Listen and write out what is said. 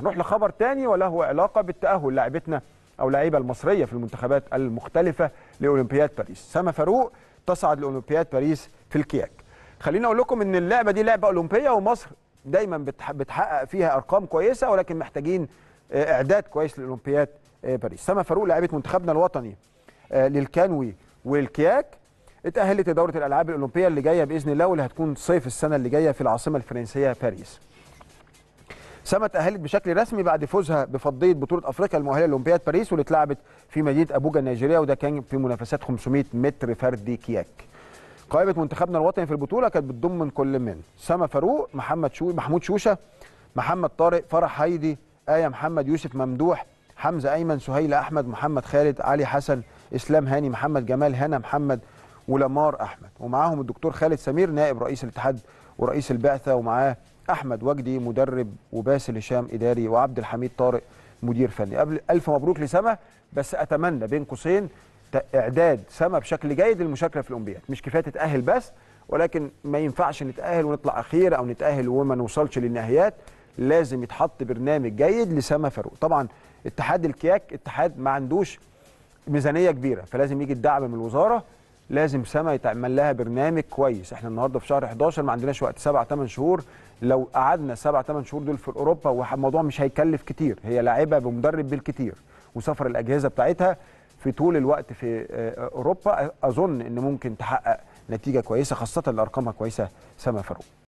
هنروح لخبر تاني وله علاقة بالتأهل لاعبتنا أو لاعيبة المصرية في المنتخبات المختلفة لأولمبياد باريس سما فاروق تصعد لأولمبياد باريس في الكياك خليني أقول لكم إن اللعبة دي لعبة أولمبية ومصر دايما بتحقق فيها أرقام كويسة ولكن محتاجين آه، إعداد كويس لأولمبياد آه، باريس سما فاروق لاعبة منتخبنا الوطني آه، للكانوي والكياك اتأهلت لدورة الألعاب الأولمبية اللي جاية بإذن الله واللي هتكون صيف السنة اللي جاية في العاصمة الفرنسية باريس سما تأهلت بشكل رسمي بعد فوزها بفضية بطولة أفريقيا المؤهلة لأولمبياد باريس واللي اتلعبت في مدينة أبوجا النيجيرية وده كان في منافسات 500 متر فردي كياك. قائمة منتخبنا الوطني في البطولة كانت بتضم من كل من سما فاروق، محمد شو محمود شوشة، محمد طارق، فرح هايدي، آية محمد، يوسف ممدوح، حمزة أيمن، سهيلة أحمد، محمد خالد، علي حسن، سهيل هاني، محمد جمال، هنا محمد ولمار أحمد ومعاهم الدكتور خالد سمير نائب رئيس الاتحاد ورئيس البعثة ومعاه احمد وجدي مدرب وباسل هشام اداري وعبد الحميد طارق مدير فني قبل الف مبروك لسما بس اتمنى بين قوسين اعداد سما بشكل جيد للمشاركه في الاولمبياد مش كفايه تتاهل بس ولكن ما ينفعش نتاهل ونطلع اخير او نتاهل وما نوصلش للنهائيات لازم يتحط برنامج جيد لسما فاروق طبعا اتحاد الكياك اتحاد ما عندوش ميزانيه كبيره فلازم يجي الدعم من الوزاره لازم سما يتعمل لها برنامج كويس احنا النهارده في شهر 11 ما عندناش وقت 7 8 شهور لو قعدنا 7 8 شهور دول في اوروبا والموضوع مش هيكلف كتير هي لاعبه بمدرب بالكتير وسفر الاجهزه بتاعتها في طول الوقت في آه، اوروبا اظن ان ممكن تحقق نتيجه كويسه خاصه اللي ارقامها كويسه سما فاروق